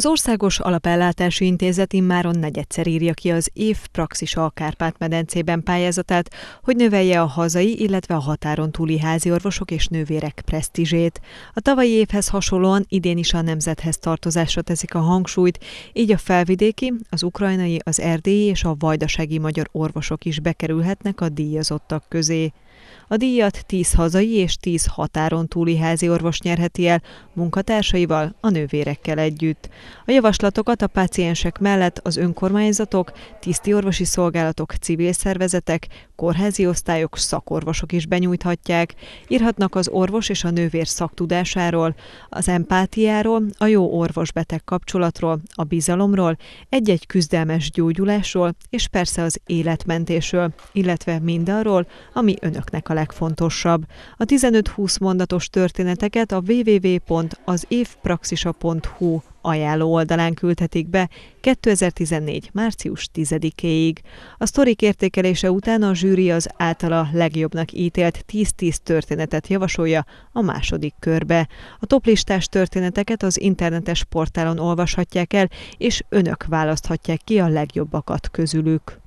Az Országos Alapellátási Intézet immáron negyedszer írja ki az év praxis a Kárpát-medencében pályázatát, hogy növelje a hazai, illetve a határon túli házi orvosok és nővérek presztízsét. A tavalyi évhez hasonlóan idén is a nemzethez tartozásra teszik a hangsúlyt, így a felvidéki, az ukrajnai, az erdélyi és a vajdasági magyar orvosok is bekerülhetnek a díjazottak közé. A díjat 10 hazai és 10 határon túli házi orvos nyerheti el, munkatársaival, a nővérekkel együtt. A javaslatokat a páciensek mellett az önkormányzatok, tiszti orvosi szolgálatok, civil szervezetek, kórházi osztályok, szakorvosok is benyújthatják. Írhatnak az orvos és a nővér szaktudásáról, az empátiáról, a jó orvos-beteg kapcsolatról, a bizalomról, egy-egy küzdelmes gyógyulásról, és persze az életmentésről, illetve mindarról, ami önöknek a legfontosabb. A 15-20 mondatos történeteket a www.azévpraxisa.hu ajánló oldalán küldhetik be 2014. március 10-éig. A sztorik értékelése után a zsűri az általa legjobbnak ítélt 10-10 történetet javasolja a második körbe. A toplistás történeteket az internetes portálon olvashatják el, és önök választhatják ki a legjobbakat közülük.